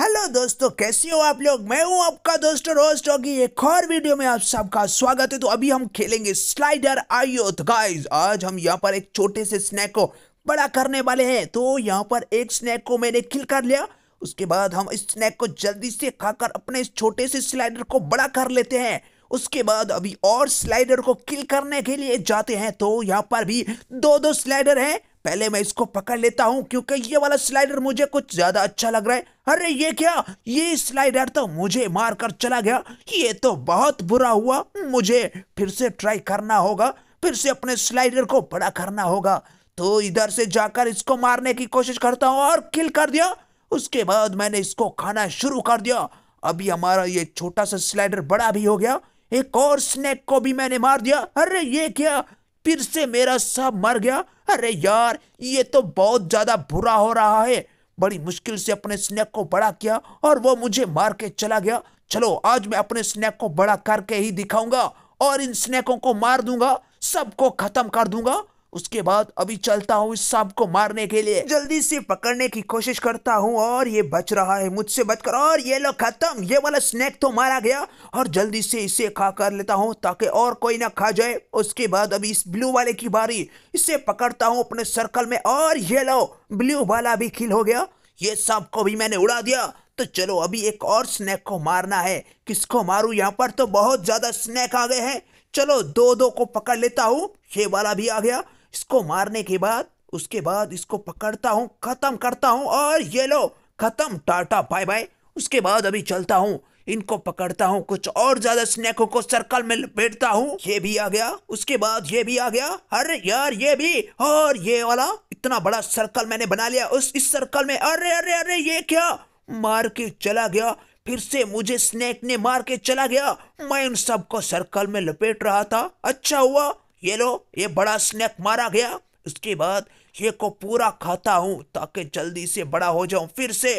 hello दोस्तों कैसे हो आप लोग मैं हूं आपका दोस्त रोस्ट होगी एक और वीडियो में आप सबका स्वागत है तो अभी हम खेलेंगे स्लाइडर आइयो तो गाइस आज हम यहां पर एक छोटे से स्नैक को बड़ा करने वाले हैं तो यहां पर एक स्नैक को मैंने किल कर लिया उसके बाद हम इस स्नैक को जल्दी से खाकर अपने इस छोटे से स्लाइडर को बड़ा कर लेते हैं उसके बाद अभी और स्लाइडर को किल करने के लिए जाते हैं तो यहाँ पर भी दो दो स्लाइडर हैं पहले मैं इसको पकड़ लेता हूँ क्योंकि ये वाला स्लाइडर मुझे कुछ ज्यादा अच्छा लग रहा है अरे ये क्या ये स्लाइडर तो मुझे मार कर चला गया ये तो बहुत बुरा हुआ मुझे फिर से ट्राई करना होगा फिर से अपने स्लाइडर को बड़ा करना होगा तो इधर से जाकर इसको मारने की कोशिश करता हूँ और किल कर दिया उसके बाद मैंने इसको खाना शुरू कर दिया अभी हमारा ये छोटा सा स्लाइडर बड़ा भी हो गया एक और स्नेक को भी मैंने मार दिया अरे ये क्या फिर से मेरा सब मर गया अरे यार ये तो बहुत ज्यादा बुरा हो रहा है बड़ी मुश्किल से अपने स्नेक को बड़ा किया और वो मुझे मार के चला गया चलो आज मैं अपने स्नेक को बड़ा करके ही दिखाऊंगा और इन स्नेकों को मार दूंगा सबको खत्म कर दूंगा उसके बाद अभी चलता हूँ इस सांप को मारने के लिए जल्दी से पकड़ने की कोशिश करता हूँ और ये बच रहा है मुझसे बचकर और ये लो खत्म ये वाला स्नैक तो मारा गया और जल्दी से इसे खा कर लेता हूँ ताकि और कोई ना खा जाए उसके बाद अभी इस ब्लू वाले की बारी इसे पकड़ता हूँ अपने सर्कल में और ये लो ब्लू वाला भी खिल हो गया ये सांप को भी मैंने उड़ा दिया तो चलो अभी एक और स्नैक को मारना है किसको मारू यहाँ पर तो बहुत ज्यादा स्नैक आ गए हैं चलो दो दो को पकड़ लेता हूँ ये वाला भी आ गया इसको मारने के बाद उसके बाद इसको पकड़ता हूँ खत्म करता हूँ और ये लो खत्म टाटा बाय बाय उसके बाद अभी चलता हूँ इनको पकड़ता हूँ कुछ और ज्यादा स्नैकों को सर्कल में लपेटता हूँ ये भी आ गया उसके बाद ये भी आ गया अरे यार ये भी और ये वाला इतना बड़ा सर्कल मैंने बना लिया उस इस सर्कल में अरे अरे अरे ये क्या मार के चला गया फिर से मुझे स्नैक ने मार के चला गया मैं उन सबको सर्कल में लपेट रहा था अच्छा हुआ ये लो ये बड़ा स्नैक मारा गया उसके बाद ये को पूरा खाता हूँ ताकि जल्दी से बड़ा हो जाऊँ फिर से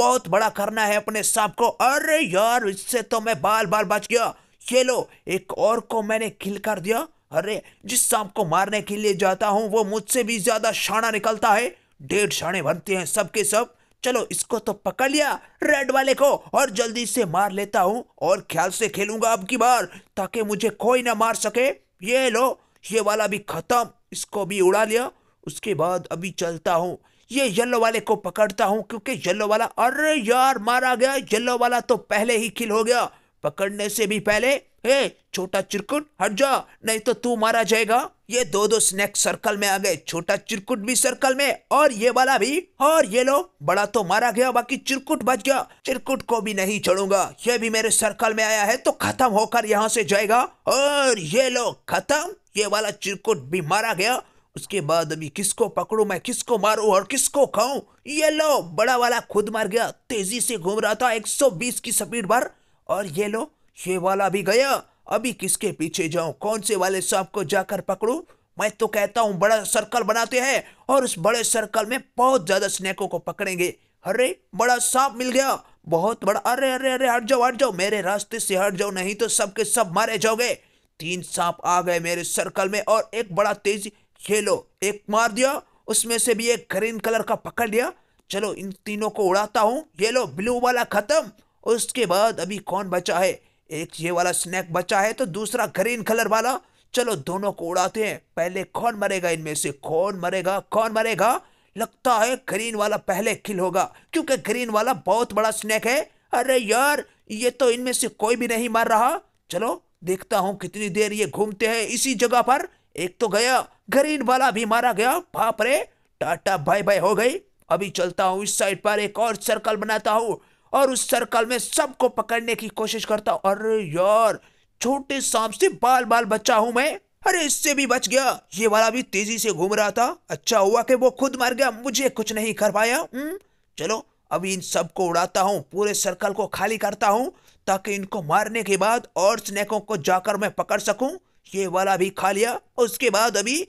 बहुत बड़ा करना है अपने सांप को अरे यार इससे तो मैं बाल बाल बच गया ये लो एक और को मैंने खिल कर दिया अरे जिस सांप को मारने के लिए जाता हूँ वो मुझसे भी ज्यादा शाना निकलता है डेढ़ शाणे बनते हैं सबके सब चलो इसको तो पकड़ लिया रेड वाले को और जल्दी से मार लेता हूँ और ख्याल से खेलूंगा अब की बार ताकि मुझे कोई ना मार सके ये लो ये वाला भी खत्म इसको भी उड़ा लिया उसके बाद अभी चलता हूँ ये येलो वाले को पकड़ता हूँ क्योंकि येलो वाला अरे यार मारा गया येलो वाला तो पहले ही किल हो गया पकड़ने से भी पहले हे छोटा चिरकुट हट जा नहीं तो तू मारा जाएगा ये दो दो स्नैक सर्कल में आ गए छोटा चिरकुट भी सर्कल में और ये वाला भी और ये लो बड़ा तो मारा गया बाकी चिरकुट बच गया चिरकुट को भी नहीं छोड़ूंगा ये भी मेरे सर्कल में आया है तो खत्म होकर यहाँ से जाएगा और ये लो खत्म ये वाला चिरकुट भी मारा गया उसके बाद अभी किसको पकड़ू मैं किसको मारू और किसको खाऊं ये लो बड़ा वाला खुद मार गया तेजी से घूम रहा था 120 की स्पीड पर और ये लो ये वाला भी गया अभी किसके पीछे जाऊं कौन से वाले सांप को जाकर पकड़ू मैं तो कहता हूं बड़ा सर्कल बनाते हैं और उस बड़े सर्कल में बहुत ज्यादा स्नेको को पकड़ेंगे अरे बड़ा सांप मिल गया बहुत बड़ा अरे अरे अरे हट जाओ हट जाओ मेरे रास्ते से हट जाओ नहीं तो सबके सब मारे जाओगे तीन सांप आ गए मेरे सर्कल में और एक बड़ा तेजी खेलो एक मार दिया उसमें से भी एक ग्रीन कलर का पकड़ लिया चलो इन तीनों को उड़ाता हूँ ये लो ब्लू वाला खत्म उसके बाद अभी कौन बचा है एक ये वाला स्नैक बचा है तो दूसरा ग्रीन कलर वाला चलो दोनों को उड़ाते हैं पहले कौन मरेगा इनमें से कौन मरेगा कौन मरेगा लगता है ग्रीन वाला पहले किल होगा क्योंकि ग्रीन वाला बहुत बड़ा स्नैक है अरे यार ये तो इनमें से कोई भी नहीं मर रहा चलो देखता हूँ कितनी देर ये घूमते हैं इसी जगह पर एक तो गया ग्रीन वाला भी मारा गया बाप रे टाटा बाय बाय हो गई अभी चलता हूं इस साइड पर एक और सर्कल बनाता हूँ और उस सर्कल में सबको पकड़ने की कोशिश करता हूं अरे यार छोटे सांप से बाल बाल बच्चा हूँ मैं अरे इससे भी बच गया ये वाला भी तेजी से घूम रहा था अच्छा हुआ कि वो खुद मर गया मुझे कुछ नहीं कर पाया हम्म चलो अभी इन सबको उड़ाता हूँ पूरे सर्कल को खाली करता हूँ ताकि इनको मारने के बाद और स्नेकों को जाकर मैं पकड़ सकूँ ये वाला भी खा लिया उसके बाद अभी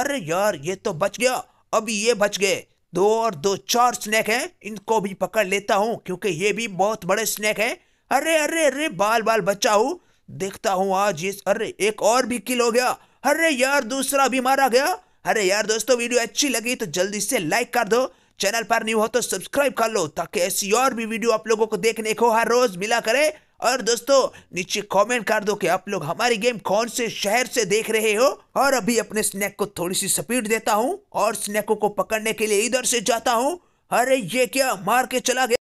अरे यार ये तो बच गया अभी ये बच गए दो और दो चार स्नैक हैं इनको भी पकड़ लेता हूँ क्योंकि ये भी बहुत बड़े स्नैक हैं अरे अरे अरे बाल बाल बच्चा हूँ देखता हूँ आज ये अरे एक और भी किल हो गया अरे यार दूसरा भी मारा गया अरे यार दोस्तों वीडियो अच्छी लगी तो जल्दी से लाइक कर दो चैनल पर न्यू हो तो सब्सक्राइब कर लो ताकि ऐसी और भी वीडियो आप लोगों को देखने को हर रोज मिला करे और दोस्तों नीचे कमेंट कर दो कि आप लोग हमारी गेम कौन से शहर से देख रहे हो और अभी अपने स्नैक को थोड़ी सी स्पीड देता हूँ और स्नैको को पकड़ने के लिए इधर से जाता हूँ अरे ये क्या मार के चला गया